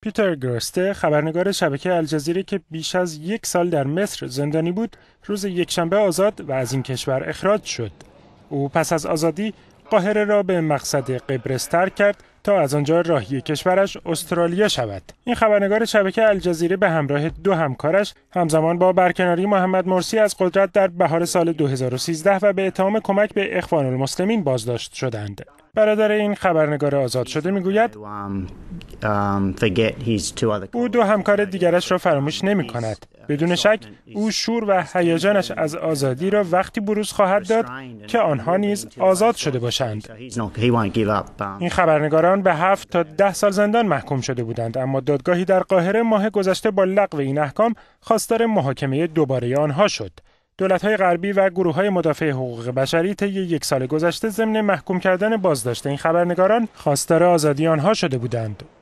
پیتر گرسته خبرنگار شبکه الجزیره که بیش از یک سال در مصر زندانی بود روز یکشنبه آزاد و از این کشور اخراج شد او پس از آزادی قاهره را به مقصد قبرس ترک کرد تا از آنجا راهی کشورش استرالیا شود این خبرنگار شبکه الجزیره به همراه دو همکارش همزمان با برکناری محمد مرسی از قدرت در بهار سال 2013 و به اتهام کمک به اخوان المسلمین بازداشت شدند برادر این خبرنگار آزاد شده میگوید او دو همکار دیگرش را فراموش نمی کند بدون شک او شور و هیجانش از آزادی را وقتی بروز خواهد داد که آنها نیز آزاد شده باشند این خبرنگاران به هفت تا ده سال زندان محکوم شده بودند اما دادگاهی در قاهره ماه گذشته با لغو این احکام خواستار محاکمه دوباره آنها شد های غربی و گروه های مدافع حقوق بشری طی یک سال گذشته ضمن محکوم کردن بازداشت این خبرنگاران خواستار آزادی آنها شده بودند.